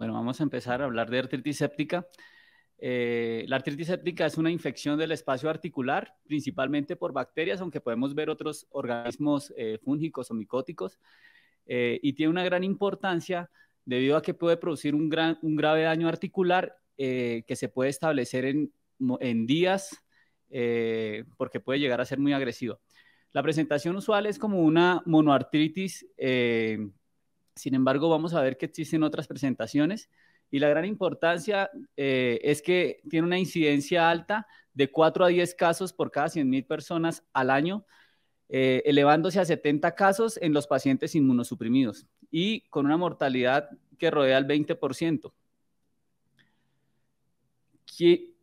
Bueno, vamos a empezar a hablar de artritis séptica. Eh, la artritis séptica es una infección del espacio articular, principalmente por bacterias, aunque podemos ver otros organismos eh, fúngicos o micóticos, eh, y tiene una gran importancia debido a que puede producir un, un grave daño articular que se puede establecer en, en días, porque puede llegar a ser muy agresivo. La presentación usual es como una monoartritis sin embargo, vamos a ver que existen otras presentaciones y la gran importancia eh, es que tiene una incidencia alta de 4 a 10 casos por cada 100.000 personas al año, eh, elevándose a 70 casos en los pacientes inmunosuprimidos y con una mortalidad que rodea el 20%.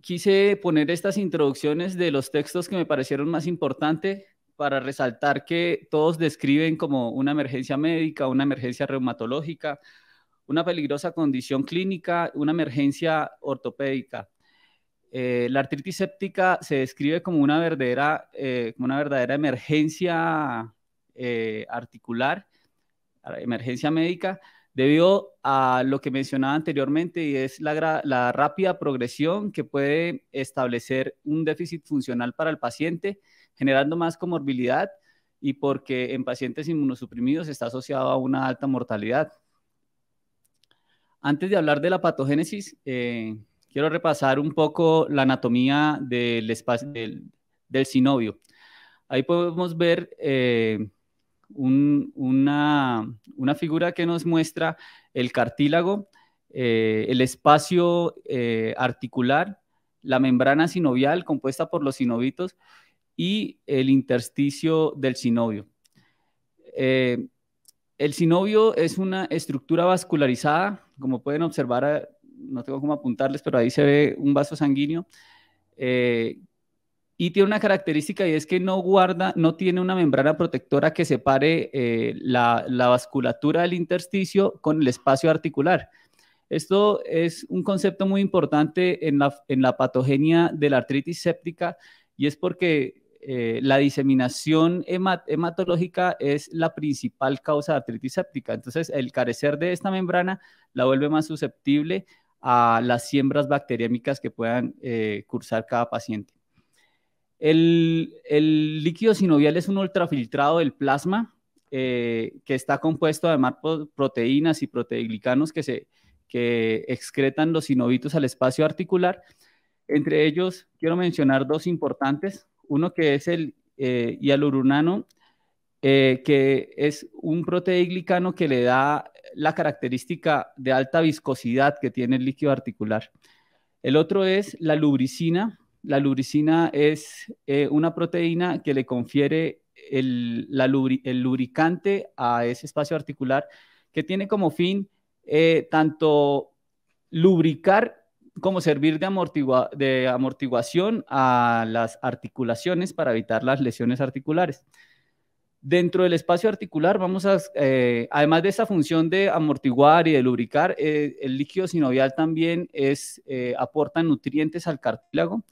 Quise poner estas introducciones de los textos que me parecieron más importantes para resaltar que todos describen como una emergencia médica, una emergencia reumatológica, una peligrosa condición clínica, una emergencia ortopédica. Eh, la artritis séptica se describe como una verdadera, eh, una verdadera emergencia eh, articular, emergencia médica, debido a lo que mencionaba anteriormente y es la rápida progresión que puede establecer un déficit funcional para el paciente generando más comorbilidad y porque en pacientes inmunosuprimidos está asociado a una alta mortalidad. Antes de hablar de la patogénesis, eh, quiero repasar un poco la anatomía del, sinovio. Ahí podemos ver eh, una, figura que nos muestra el cartílago, eh, el espacio articular, la membrana sinovial compuesta por los sinovitos y el intersticio del sinovio. Eh, el sinovio es una estructura vascularizada, como pueden observar, eh, no tengo cómo apuntarles, pero ahí se ve un vaso sanguíneo, eh, y tiene una característica y es que no guarda, no tiene una membrana protectora que separe la, la, vasculatura del intersticio con el espacio articular. Esto es un concepto muy importante en la, en la patogenia de la artritis séptica y es porque eh, la diseminación hematológica es la principal causa de artritis séptica. Entonces, el carecer de esta membrana la vuelve más susceptible a las siembras bacteriémicas que puedan eh, cursar cada paciente. El, líquido sinovial es un ultrafiltrado del plasma eh, que está compuesto además por proteínas y proteoglicanos que, se, que excretan los sinovitos al espacio articular. Entre ellos, quiero mencionar dos importantes uno que es el eh, eh, que es un proteíglicano que le da la característica de alta viscosidad que tiene el líquido articular. El otro es la lubricina. La lubricina es eh, una proteína que le confiere el, la el, lubricante a ese espacio articular que tiene como fin eh, tanto lubricar como servir de, amortiguación a las articulaciones para evitar las lesiones articulares. Dentro del espacio articular vamos a, eh, además de esa función de amortiguar y de lubricar, eh, el líquido sinovial también es, eh, aporta nutrientes al cartílago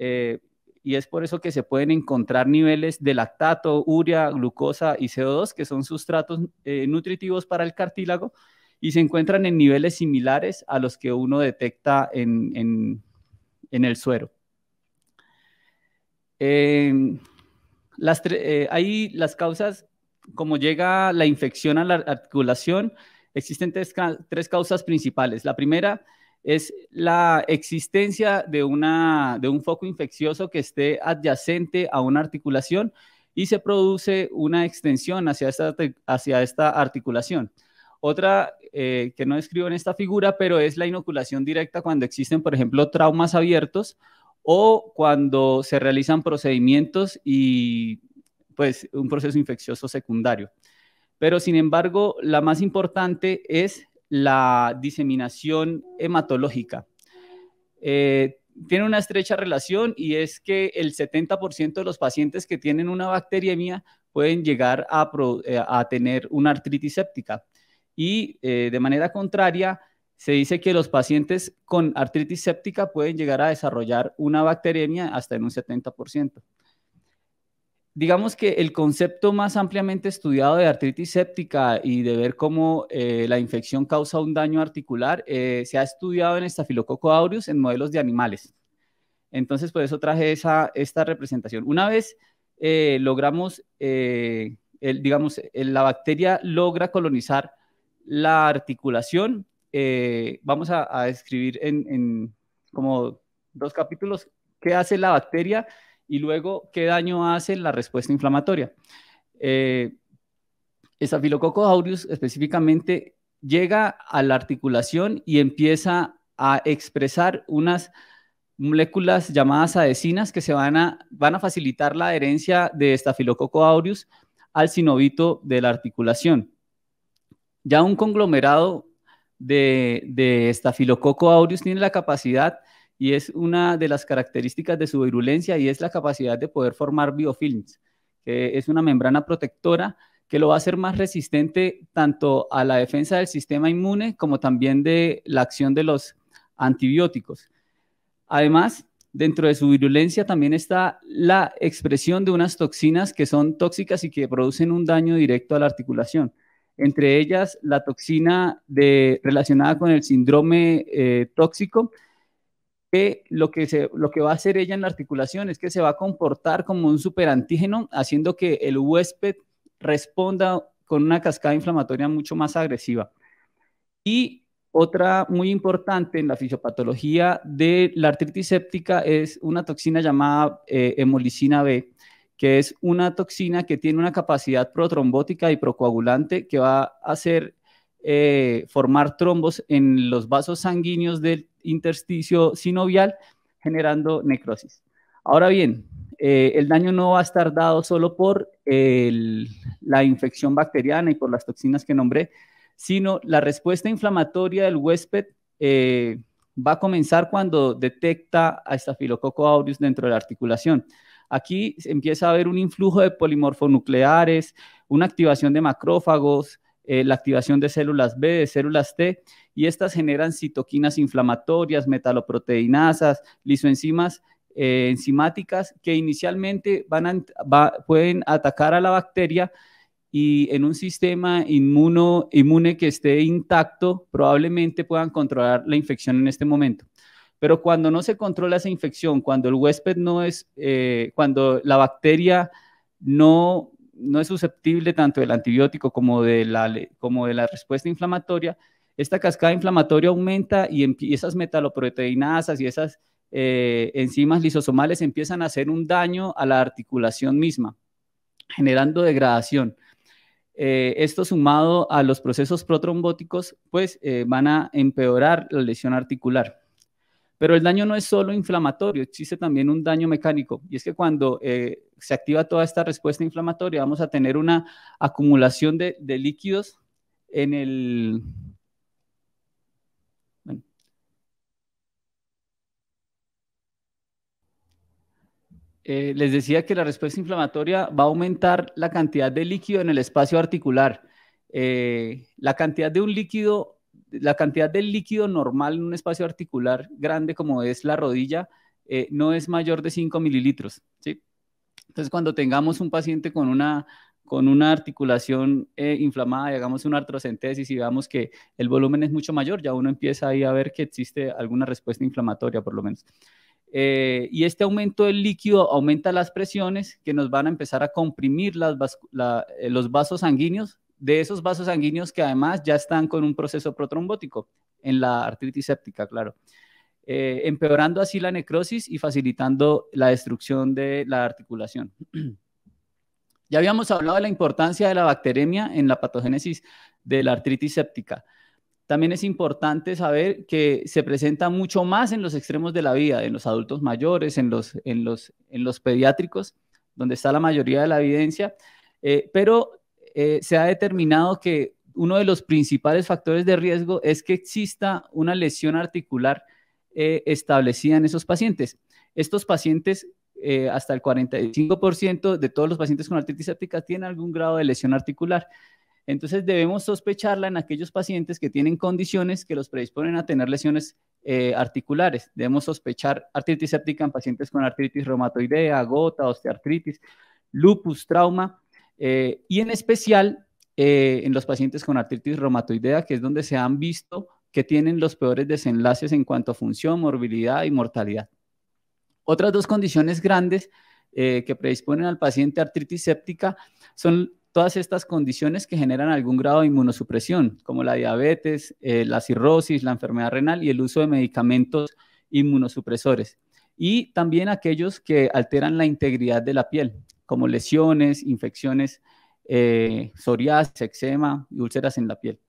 y es por eso que se pueden encontrar niveles de lactato, urea, glucosa y CO2, que son sustratos nutritivos para el cartílago, y se encuentran en niveles similares a los que uno detecta en, el suero. Eh, las hay eh, las causas, como llega la infección a la articulación, existen tres, causas principales. La primera es la existencia de, un foco infeccioso que esté adyacente a una articulación y se produce una extensión hacia hacia esta articulación. Otra eh, que no describo en esta figura, pero es la inoculación directa cuando existen, por ejemplo, traumas abiertos o cuando se realizan procedimientos y pues un proceso infeccioso secundario. Pero sin embargo, la más importante es la diseminación hematológica. Eh, tiene una estrecha relación y es que el 70% de los pacientes que tienen una bacteriemia pueden llegar a, eh, a tener una artritis séptica y eh, de manera contraria, se dice que los pacientes con artritis séptica pueden llegar a desarrollar una bacteremia hasta en un 70%. Digamos que el concepto más ampliamente estudiado de artritis séptica y de ver cómo eh, la infección causa un daño articular eh, se ha estudiado en Staphylococcus aureus en modelos de animales. Entonces, por eso traje esa, esta representación. Una vez logramos, el, digamos, la bacteria logra colonizar la articulación, eh, vamos a, a describir en, como dos capítulos qué hace la bacteria y luego qué daño hace la respuesta inflamatoria. Eh, aureus específicamente llega a la articulación y empieza a expresar unas moléculas llamadas adhesinas que se van a, facilitar la adherencia de estafilococo aureus al sinovito de la articulación. Ya un conglomerado de, de estafilococo aureus tiene la capacidad y es una de las características de su virulencia y es la capacidad de poder formar biofilms, que es una membrana protectora que lo va a hacer más resistente tanto a la defensa del sistema inmune como también de la acción de los antibióticos. Además, dentro de su virulencia también está la expresión de unas toxinas que son tóxicas y que producen un daño directo a la articulación entre ellas la toxina de, relacionada con el síndrome eh, tóxico, que lo que, va a hacer ella en la articulación es que se va a comportar como un superantígeno, haciendo que el huésped responda con una cascada inflamatoria mucho más agresiva. Y otra muy importante en la fisiopatología de la artritis séptica es una toxina llamada eh, hemolicina B, que es una toxina que tiene una capacidad protrombótica y procoagulante que va a hacer eh, formar trombos en los vasos sanguíneos del intersticio sinovial, generando necrosis. Ahora bien, eh, el daño no va a estar dado solo por la infección bacteriana y por las toxinas que nombré, sino la respuesta inflamatoria del huésped eh, va a comenzar cuando detecta a estafilococo aureus dentro de la articulación. Aquí empieza a haber un influjo de polimorfonucleares, una activación de macrófagos, eh, la activación de células B, de células T, y estas generan citoquinas inflamatorias, metaloproteinasas, lisoenzimas eh, enzimáticas que inicialmente pueden atacar a la bacteria y en un sistema inmuno, inmune que esté intacto probablemente puedan controlar la infección en este momento. Pero cuando no se controla esa infección, cuando el huésped no es, eh, cuando la bacteria no, es susceptible tanto del antibiótico como de, la, como de la respuesta inflamatoria, esta cascada inflamatoria aumenta y, esas metaloproteinasas y esas eh, enzimas lisosomales empiezan a hacer un daño a la articulación misma, generando degradación. Eh, esto sumado a los procesos protrombóticos, pues van a empeorar la lesión articular. Pero el daño no es solo inflamatorio, existe también un daño mecánico. Y es que cuando eh, se activa toda esta respuesta inflamatoria, vamos a tener una acumulación de, líquidos en el... Bueno. Eh, les decía que la respuesta inflamatoria va a aumentar la cantidad de líquido en el espacio articular. Eh, la cantidad de un líquido la cantidad del líquido normal en un espacio articular grande como es la rodilla eh, no es mayor de 5 mililitros. ¿sí? Entonces, cuando tengamos un paciente con una, con una articulación eh, inflamada y hagamos una artrocentesis y veamos que el volumen es mucho mayor, ya uno empieza ahí a ver que existe alguna respuesta inflamatoria, por lo menos. Eh, y este aumento del líquido aumenta las presiones que nos van a empezar a comprimir los vasos sanguíneos de esos vasos sanguíneos que además ya están con un proceso protrombótico en la artritis séptica, claro, eh, empeorando así la necrosis y facilitando la destrucción de la articulación. ya habíamos hablado de la importancia de la bacteremia en la patogénesis de la artritis séptica. También es importante saber que se presenta mucho más en los extremos de la vida, en los adultos mayores, en los, en los, en los pediátricos, donde está la mayoría de la evidencia, eh, pero eh, se ha determinado que uno de los principales factores de riesgo es que exista una lesión articular eh, establecida en esos pacientes. Estos pacientes, eh, hasta el 45% de todos los pacientes con artritis séptica tienen algún grado de lesión articular. Entonces debemos sospecharla en aquellos pacientes que tienen condiciones que los predisponen a tener lesiones articulares. Debemos sospechar artritis séptica en pacientes con artritis reumatoidea, gota, osteoartritis, lupus, trauma, eh, y en especial eh, en los pacientes con artritis reumatoidea, que es donde se han visto que tienen los peores desenlaces en cuanto a función, morbilidad y mortalidad. Otras dos condiciones grandes eh, que predisponen al paciente a artritis séptica son todas estas condiciones que generan algún grado de inmunosupresión, como la diabetes, la cirrosis, la enfermedad renal y el uso de medicamentos inmunosupresores. Y también aquellos que alteran la integridad de la piel, como lesiones, infecciones, eh, psoriasis, eczema y úlceras en la piel.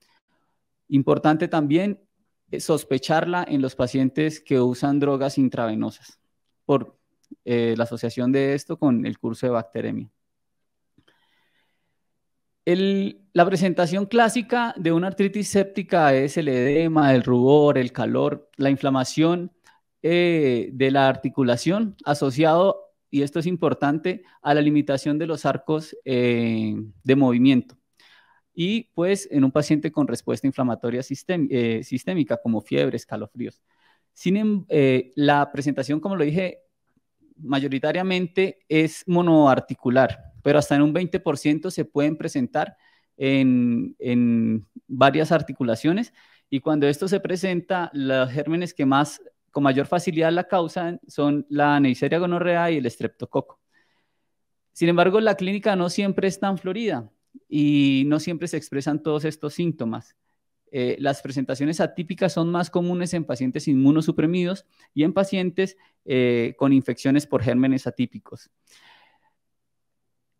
Importante también eh, sospecharla en los pacientes que usan drogas intravenosas por eh, la asociación de esto con el curso de bacteremia. la presentación clásica de una artritis séptica es el edema, el rubor, el calor, la inflamación de la articulación asociado y esto es importante, a la limitación de los arcos eh, de movimiento. Y pues en un paciente con respuesta inflamatoria eh, sistémica como fiebre, escalofríos. Sin em, eh, la presentación, como lo dije, mayoritariamente es monoarticular, pero hasta en un 20% se pueden presentar en, en varias articulaciones y cuando esto se presenta, los gérmenes que más con mayor facilidad la causa son la Neisseria gonorrea y el estreptococo. Sin embargo, la clínica no siempre es tan florida y no siempre se expresan todos estos síntomas. Eh, las presentaciones atípicas son más comunes en pacientes inmunosuprimidos y en pacientes eh, con infecciones por gérmenes atípicos.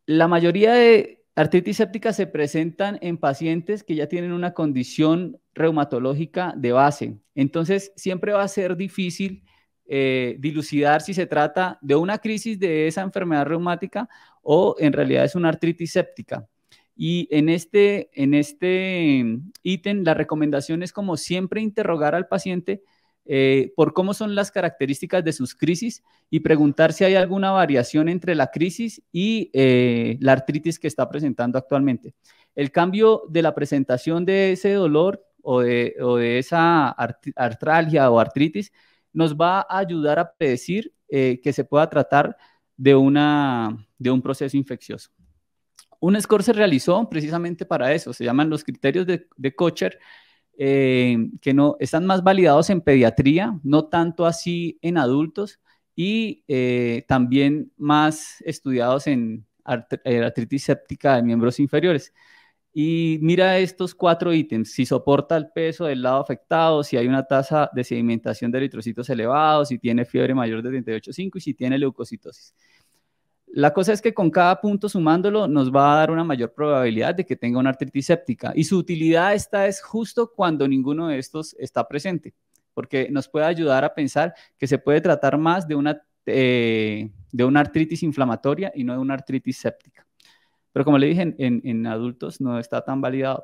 La mayoría de Artritis séptica se presentan en pacientes que ya tienen una condición reumatológica de base. Entonces, siempre va a ser difícil eh, dilucidar si se trata de una crisis de esa enfermedad reumática o en realidad es una artritis séptica. Y en este, en este ítem, la recomendación es como siempre interrogar al paciente eh, por cómo son las características de sus crisis y preguntar si hay alguna variación entre la crisis y eh, la artritis que está presentando actualmente. El cambio de la presentación de ese dolor o de, esa artralgia o artritis nos va a ayudar a predecir eh, que se pueda tratar de, de un proceso infeccioso. Un score se realizó precisamente para eso, se llaman los criterios de, de Kocher, eh, que no, están más validados en pediatría, no tanto así en adultos, y eh, también más estudiados en eh, artritis séptica de miembros inferiores. Y mira estos cuatro ítems, si soporta el peso del lado afectado, si hay una tasa de sedimentación de eritrocitos elevados, si tiene fiebre mayor de 38.5 y si tiene leucocitosis. La cosa es que con cada punto sumándolo nos va a dar una mayor probabilidad de que tenga una artritis séptica y su utilidad esta es justo cuando ninguno de estos está presente, porque nos puede ayudar a pensar que se puede tratar más de una, eh, de una artritis inflamatoria y no de una artritis séptica. Pero como le dije, en, en, adultos no está tan validado.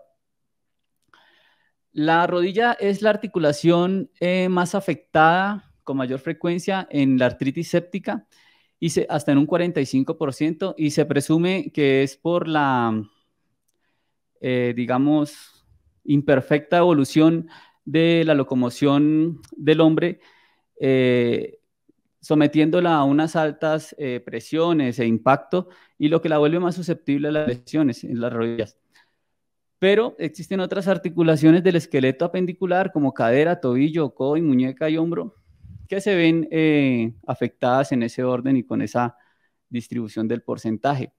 La rodilla es la articulación eh, más afectada con mayor frecuencia en la artritis séptica hasta en un 45% y se presume que es por la, eh, digamos, imperfecta evolución de la locomoción del hombre, eh, sometiéndola a unas altas eh, presiones e impacto y lo que la vuelve más susceptible a las lesiones en las rodillas. Pero existen otras articulaciones del esqueleto apendicular como cadera, tobillo, codo y muñeca y hombro que se ven eh, afectadas en ese orden y con esa distribución del porcentaje.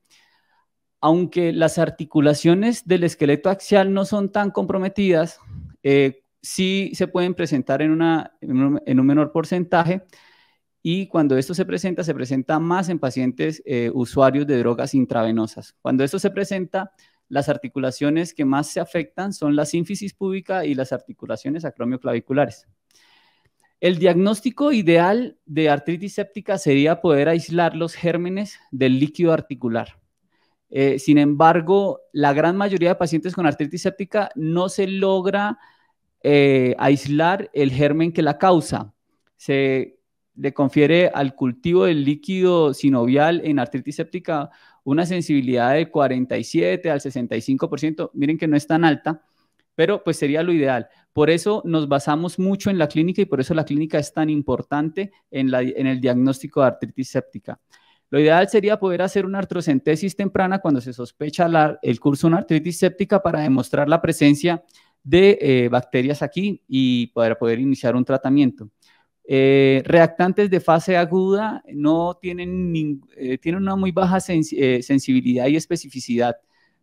Aunque las articulaciones del esqueleto axial no son tan comprometidas, eh, sí se pueden presentar en, un, menor porcentaje y cuando esto se presenta, se presenta más en pacientes eh, usuarios de drogas intravenosas. Cuando esto se presenta, las articulaciones que más se afectan son la sínfisis púbica y las articulaciones acromioclaviculares. El diagnóstico ideal de artritis séptica sería poder aislar los gérmenes del líquido articular. Eh, sin embargo, la gran mayoría de pacientes con artritis séptica no se logra eh, aislar el germen que la causa. Se le confiere al cultivo del líquido sinovial en artritis séptica una sensibilidad de 47 al 65%, miren que no es tan alta, pero pues sería lo ideal. Por eso nos basamos mucho en la clínica y por eso la clínica es tan importante en, el diagnóstico de artritis séptica. Lo ideal sería poder hacer una artrocentesis temprana cuando se sospecha el curso de una artritis séptica para demostrar la presencia de eh, bacterias aquí y para poder iniciar un tratamiento. Eh, reactantes de fase aguda eh, tienen, una muy baja sensibilidad y especificidad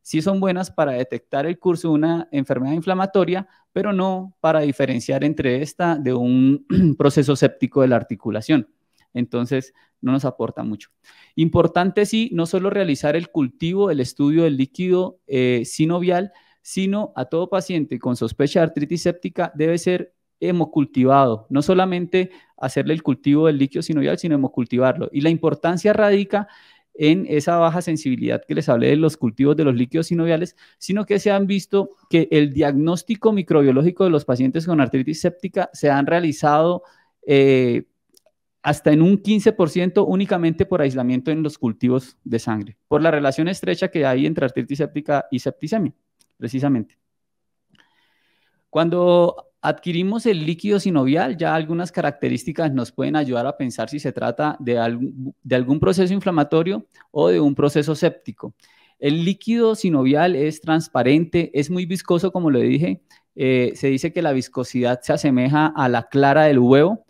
sí son buenas para detectar el curso de una enfermedad inflamatoria, pero no para diferenciar entre esta de un proceso séptico de la articulación. Entonces, no nos aporta mucho. Importante, sí, no solo realizar el cultivo, el estudio del líquido eh, sinovial, sino a todo paciente con sospecha de artritis séptica debe ser hemocultivado, no solamente hacerle el cultivo del líquido sinovial, sino hemocultivarlo. Y la importancia radica en esa baja sensibilidad que les hablé de los cultivos de los líquidos sinoviales, sino que se han visto que el diagnóstico microbiológico de los pacientes con artritis séptica se han realizado eh, hasta en un 15% únicamente por aislamiento en los cultivos de sangre, por la relación estrecha que hay entre artritis séptica y septicemia, precisamente. Cuando Adquirimos el líquido sinovial, ya algunas características nos pueden ayudar a pensar si se trata de algún, proceso inflamatorio o de un proceso séptico. El líquido sinovial es transparente, es muy viscoso, como le dije. Eh, se dice que la viscosidad se asemeja a la clara del huevo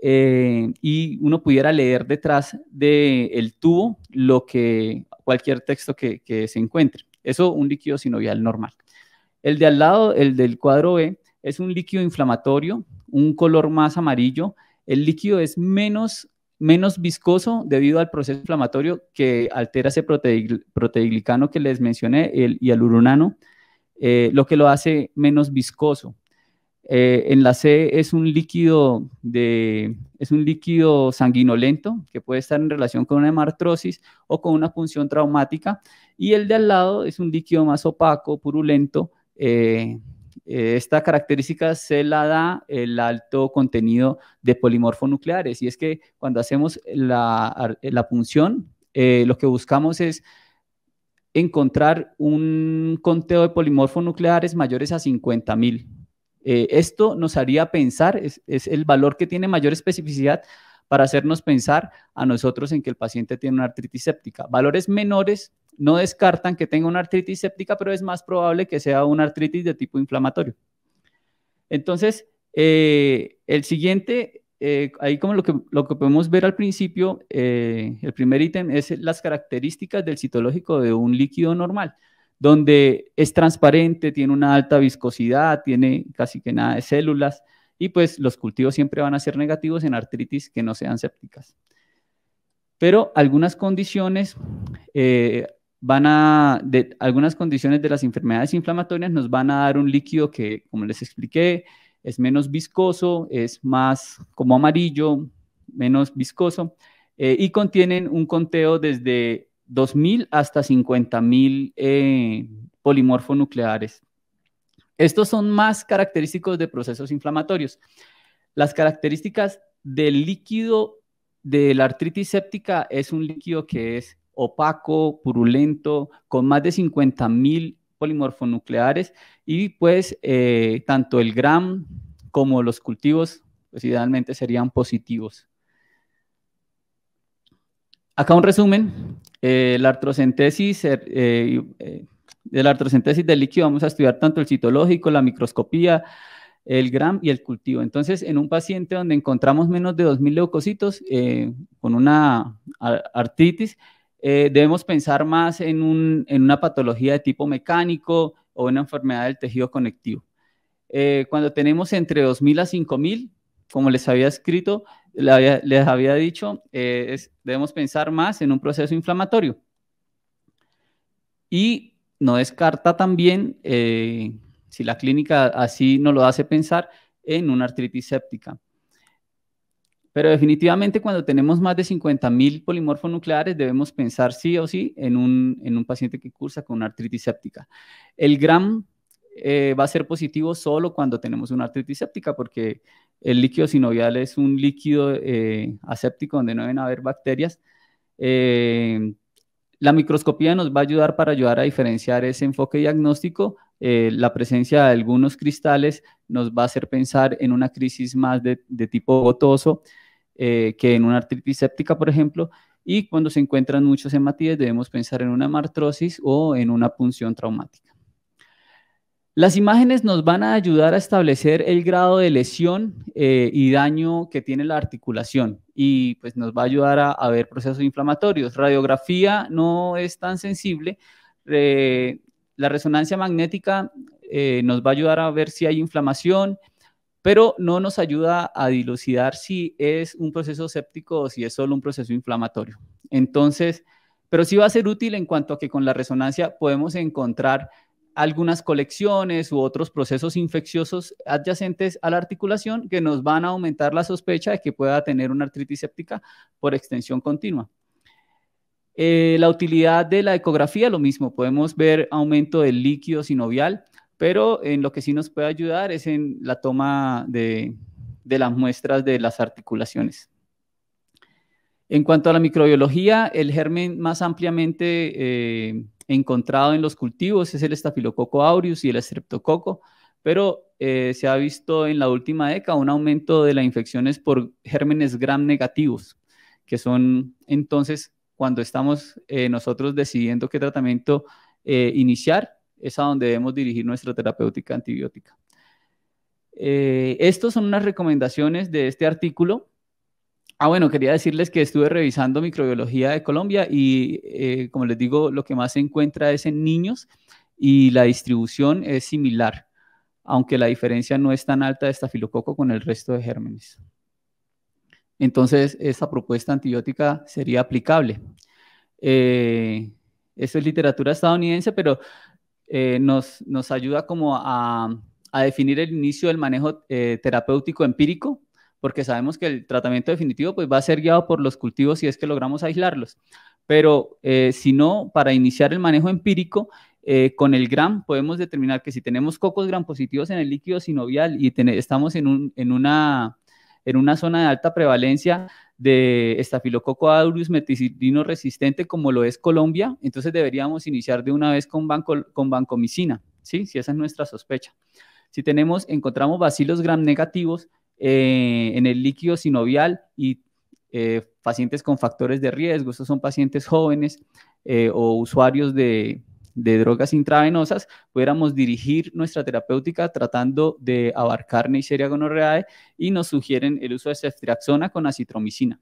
eh, y uno pudiera leer detrás del tubo lo que cualquier texto que, se encuentre. Eso un líquido sinovial normal. El de al lado, el del cuadro B, es un líquido inflamatorio, un color más amarillo. El líquido es menos, menos viscoso debido al proceso inflamatorio que altera ese proteiglicano que les mencioné, el al eh, lo que lo hace menos viscoso. Eh, en la C es un líquido de es un líquido sanguinolento que puede estar en relación con una hemartrosis o con una punción traumática y el de al lado es un líquido más opaco, purulento, eh, eh, esta característica se la da el alto contenido de polimorfonucleares y es que cuando hacemos la, eh, punción, eh, lo que buscamos es encontrar un conteo de polimorfonucleares mayores a 50.000. esto nos haría pensar, es el valor que tiene mayor especificidad para hacernos pensar a nosotros en que el paciente tiene una artritis séptica. Valores menores no descartan que tenga una artritis séptica, pero es más probable que sea una artritis de tipo inflamatorio. Entonces, eh, el siguiente, eh, ahí como lo que, lo que podemos ver al principio, eh, el primer ítem es las características del citológico de un líquido normal, donde es transparente, tiene una alta viscosidad, tiene casi que nada de células, y pues los cultivos siempre van a ser negativos en artritis que no sean sépticas. Pero algunas condiciones van a, de algunas condiciones de las enfermedades inflamatorias nos van a dar un líquido que, como les expliqué, es menos viscoso, es más como amarillo, menos viscoso, eh, y contienen un conteo desde 2.000 hasta 50.000 eh, polimorfonucleares. Estos son más característicos de procesos inflamatorios. Las características del líquido de la artritis séptica es un líquido que es opaco, purulento, con más de 50.000 polimorfonucleares y pues eh, tanto el gram como los cultivos pues idealmente serían positivos. Acá un resumen, eh, la artrocentesis, eh, de del líquido vamos a estudiar tanto el citológico, la microscopía, el gram y el cultivo. Entonces, en un paciente donde encontramos menos de 2.000 leucocitos con una artritis, eh, debemos pensar más en, una patología de tipo mecánico o una enfermedad del tejido conectivo. Eh, cuando tenemos entre 2.000 a 5.000, como les había escrito, les había dicho, eh, debemos pensar más en un proceso inflamatorio. Y no descarta también, si la clínica así nos lo hace pensar, en una artritis séptica. Pero definitivamente cuando tenemos más de 50.000 nucleares debemos pensar sí o sí en un, en un paciente que cursa con una artritis séptica. El gram eh, va a ser positivo solo cuando tenemos una artritis séptica porque el líquido sinovial es un líquido eh, aséptico donde no deben haber bacterias. Eh, la microscopía nos va a ayudar para ayudar a diferenciar ese enfoque diagnóstico. Eh, la presencia de algunos cristales nos va a hacer pensar en una crisis más de, tipo gotoso eh, que en una artritis séptica, por ejemplo. Y cuando se encuentran muchos hematíes, debemos pensar en una martrosis o en una punción traumática. Las imágenes nos van a ayudar a establecer el grado de lesión eh, y daño que tiene la articulación y pues nos va a ayudar a, ver procesos inflamatorios. Radiografía no es tan sensible. la resonancia magnética eh, nos va a ayudar a ver si hay inflamación, pero no nos ayuda a dilucidar si es un proceso séptico o si es solo un proceso inflamatorio. Entonces, pero sí va a ser útil en cuanto a que con la resonancia podemos encontrar algunas colecciones u otros procesos infecciosos adyacentes a la articulación que nos van a aumentar la sospecha de que pueda tener una artritis séptica por extensión continua. Eh, la utilidad de la ecografía, lo mismo, podemos ver aumento del líquido sinovial, pero en lo que sí nos puede ayudar es en la toma de las muestras de las articulaciones. En cuanto a la microbiología, el germen más ampliamente eh, encontrado en los cultivos es el estafilococo aureus y el streptococo, pero eh, se ha visto en la última década un aumento de las infecciones por gérmenes gram negativos, que son entonces cuando estamos eh, nosotros decidiendo qué tratamiento iniciar, es a donde debemos dirigir nuestra terapéutica antibiótica. Estas son unas recomendaciones de este artículo Ah, bueno, quería decirles que estuve revisando microbiología de Colombia y, eh, como les digo, lo que más se encuentra es en niños y la distribución es similar, aunque la diferencia no es tan alta de estafilococo con el resto de gérmenes. Entonces, esta propuesta antibiótica sería aplicable. Eh, esto es literatura estadounidense, pero eh, nos, ayuda como a, definir el inicio del manejo terapéutico empírico porque sabemos que el tratamiento definitivo pues, va a ser guiado por los cultivos si es que logramos aislarlos. Pero eh, si no, para iniciar el manejo empírico, eh, con el gram podemos determinar que si tenemos cocos gram positivos en el líquido sinovial y estamos en, un, en, una, en una zona de alta prevalencia de estafilococo aureus meticilino resistente como lo es Colombia, entonces deberíamos iniciar de una vez con, banco, con vancomicina, ¿sí? si esa es nuestra sospecha. Si tenemos, encontramos bacilos gram negativos, eh, en el líquido sinovial y eh, pacientes con factores de riesgo. Estos son pacientes jóvenes eh, o usuarios de, drogas intravenosas, pudiéramos dirigir nuestra terapéutica tratando de abarcar Neisseria gonorreae y nos sugieren el uso de ceftriaxona con acitromicina.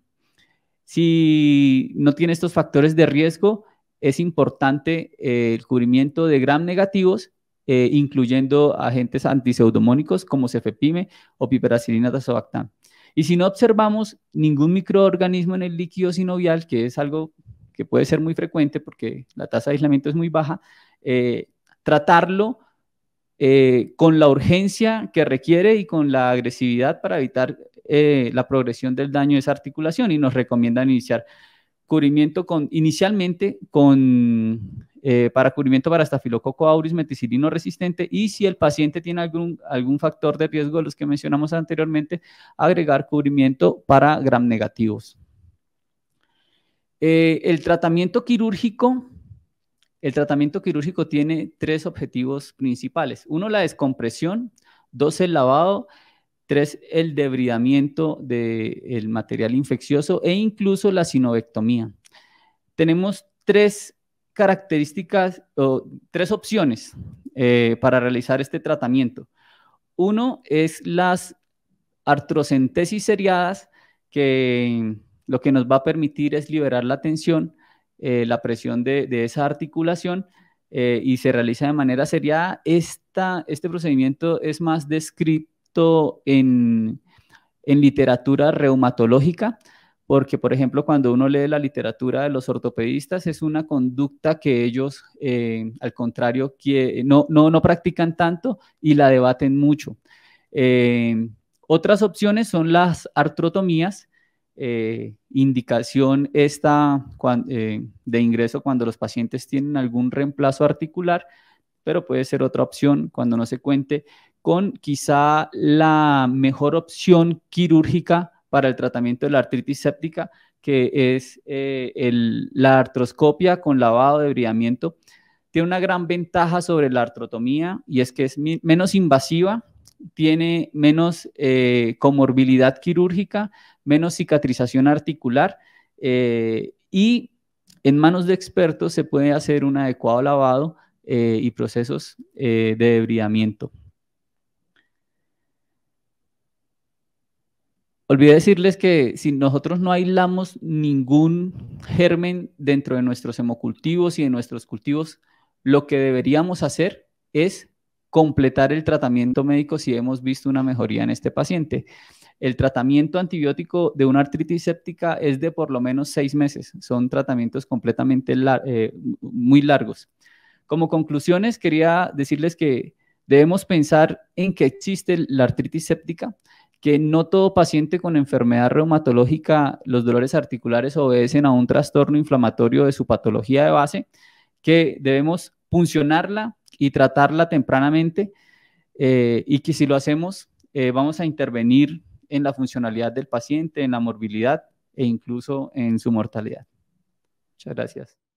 Si no tiene estos factores de riesgo, es importante el cubrimiento de gram negativos eh, incluyendo agentes antiseudomónicos como cefepime o piperacilina tazobactam. Y si no observamos ningún microorganismo en el líquido sinovial, que es algo que puede ser muy frecuente porque la tasa de aislamiento es muy baja, eh, tratarlo eh, con la urgencia que requiere y con la agresividad para evitar la progresión del daño de esa articulación y nos recomiendan iniciar cubrimiento con, inicialmente con, eh, para cubrimiento para estafilococo auris meticilino resistente y si el paciente tiene algún, algún factor de riesgo los que mencionamos anteriormente, agregar cubrimiento para gram negativos. Eh, el tratamiento quirúrgico, el tratamiento quirúrgico tiene tres objetivos principales. Uno, la descompresión. Dos, el lavado Tres, el debridamiento del material infeccioso e incluso la sinovectomía. Tenemos tres características o tres opciones eh, para realizar este tratamiento. Uno es las artrocentesis seriadas, que lo que nos va a permitir es liberar la tensión, eh, la presión de, esa articulación eh, y se realiza de manera seriada. Esta, este procedimiento es más descriptivo en, literatura reumatológica, porque por ejemplo cuando uno lee la literatura de los ortopedistas es una conducta que ellos eh, al contrario no, practican tanto y la debaten mucho. Eh, otras opciones son las artrotomías, eh, indicación esta de ingreso cuando los pacientes tienen algún reemplazo articular, pero puede ser otra opción cuando no se cuente con quizá la mejor opción quirúrgica para el tratamiento de la artritis séptica, que es eh, la artroscopia con lavado de bridamiento. Tiene una gran ventaja sobre la artrotomía y es que es menos invasiva, tiene menos eh, comorbilidad quirúrgica, menos cicatrización articular eh, y en manos de expertos se puede hacer un adecuado lavado y procesos de debridamiento. Olvidé decirles que si nosotros no aislamos ningún germen dentro de nuestros hemocultivos y de nuestros cultivos, lo que deberíamos hacer es completar el tratamiento médico si hemos visto una mejoría en este paciente. El tratamiento antibiótico de una artritis séptica es de por lo menos seis meses. Son tratamientos completamente eh, muy largos. Como conclusiones, quería decirles que debemos pensar en que existe la artritis séptica, que no todo paciente con enfermedad reumatológica, los dolores articulares obedecen a un trastorno inflamatorio de su patología de base, que debemos funcionarla y tratarla tempranamente eh, y que si lo hacemos eh, vamos a intervenir en la funcionalidad del paciente, en la morbilidad e incluso en su mortalidad. Muchas gracias.